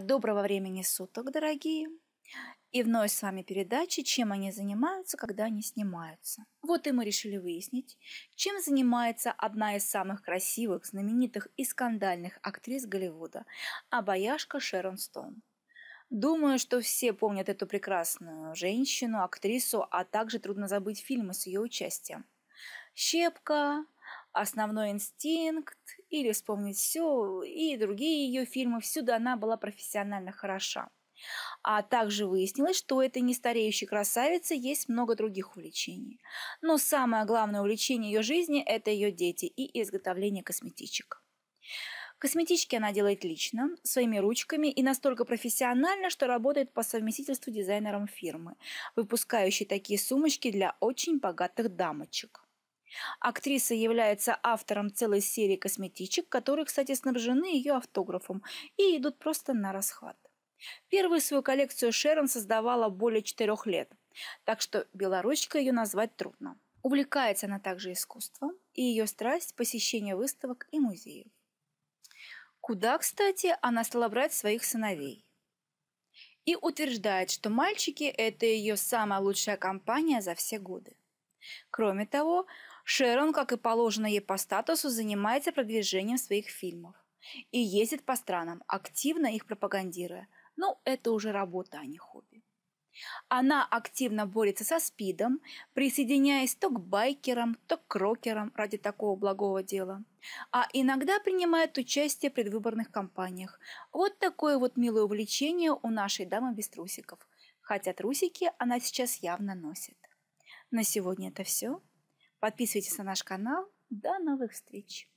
Доброго времени суток, дорогие! И вновь с вами передача «Чем они занимаются, когда они снимаются». Вот и мы решили выяснить, чем занимается одна из самых красивых, знаменитых и скандальных актрис Голливуда – обаяшка Шерон Стоун. Думаю, что все помнят эту прекрасную женщину, актрису, а также трудно забыть фильмы с ее участием. «Щепка», «Основной инстинкт» или «Вспомнить все» и другие ее фильмы. Всюду она была профессионально хороша. А также выяснилось, что у этой нестареющей красавицы есть много других увлечений. Но самое главное увлечение ее жизни – это ее дети и изготовление косметичек. Косметички она делает лично, своими ручками и настолько профессионально, что работает по совместительству дизайнером фирмы, выпускающей такие сумочки для очень богатых дамочек. Актриса является автором целой серии косметичек, которые, кстати, снабжены ее автографом и идут просто на расхват. Первую свою коллекцию Шерон создавала более четырех лет, так что белоручка ее назвать трудно. Увлекается она также искусством и ее страсть – посещение выставок и музеев. Куда, кстати, она стала брать своих сыновей. И утверждает, что мальчики – это ее самая лучшая компания за все годы. Кроме того, Шерон, как и положено ей по статусу, занимается продвижением своих фильмов и ездит по странам, активно их пропагандируя. Ну, это уже работа, а не хобби. Она активно борется со спидом, присоединяясь то к байкерам, то к рокерам ради такого благого дела. А иногда принимает участие в предвыборных кампаниях. Вот такое вот милое увлечение у нашей дамы без трусиков. Хотя трусики она сейчас явно носит. На сегодня это все. Подписывайтесь на наш канал. До новых встреч!